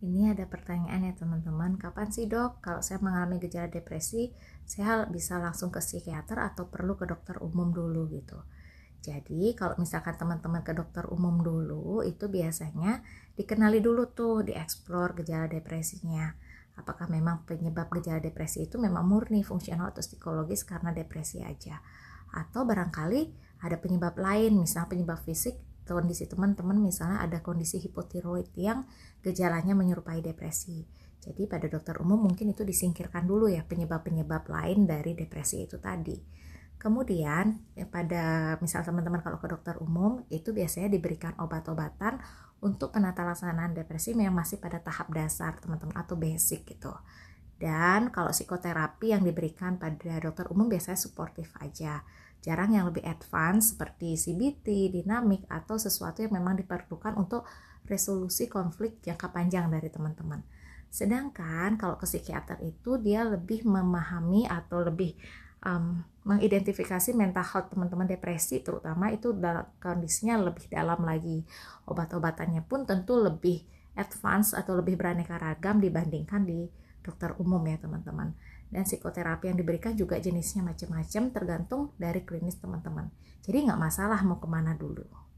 Ini ada pertanyaan ya teman-teman, kapan sih dok kalau saya mengalami gejala depresi, saya bisa langsung ke psikiater atau perlu ke dokter umum dulu gitu. Jadi kalau misalkan teman-teman ke dokter umum dulu, itu biasanya dikenali dulu tuh, dieksplor gejala depresinya. Apakah memang penyebab gejala depresi itu memang murni fungsional atau psikologis karena depresi aja? Atau barangkali ada penyebab lain, misalnya penyebab fisik kondisi teman-teman misalnya ada kondisi hipotiroid yang gejalanya menyerupai depresi. Jadi pada dokter umum mungkin itu disingkirkan dulu ya penyebab-penyebab lain dari depresi itu tadi. Kemudian ya, pada misal teman-teman kalau ke dokter umum itu biasanya diberikan obat-obatan untuk penata laksanaan depresi yang masih pada tahap dasar teman-teman atau basic gitu. Dan kalau psikoterapi yang diberikan pada dokter umum biasanya suportif aja. Jarang yang lebih advance seperti CBT, dinamik, atau sesuatu yang memang diperlukan untuk resolusi konflik jangka panjang dari teman-teman. Sedangkan kalau ke psikiater itu dia lebih memahami atau lebih um, mengidentifikasi mental health teman-teman depresi terutama itu dalam kondisinya lebih dalam lagi obat-obatannya pun tentu lebih advance atau lebih beraneka ragam dibandingkan di dokter umum ya teman-teman. Dan psikoterapi yang diberikan juga jenisnya macam-macam tergantung dari klinis teman-teman. Jadi nggak masalah mau kemana dulu.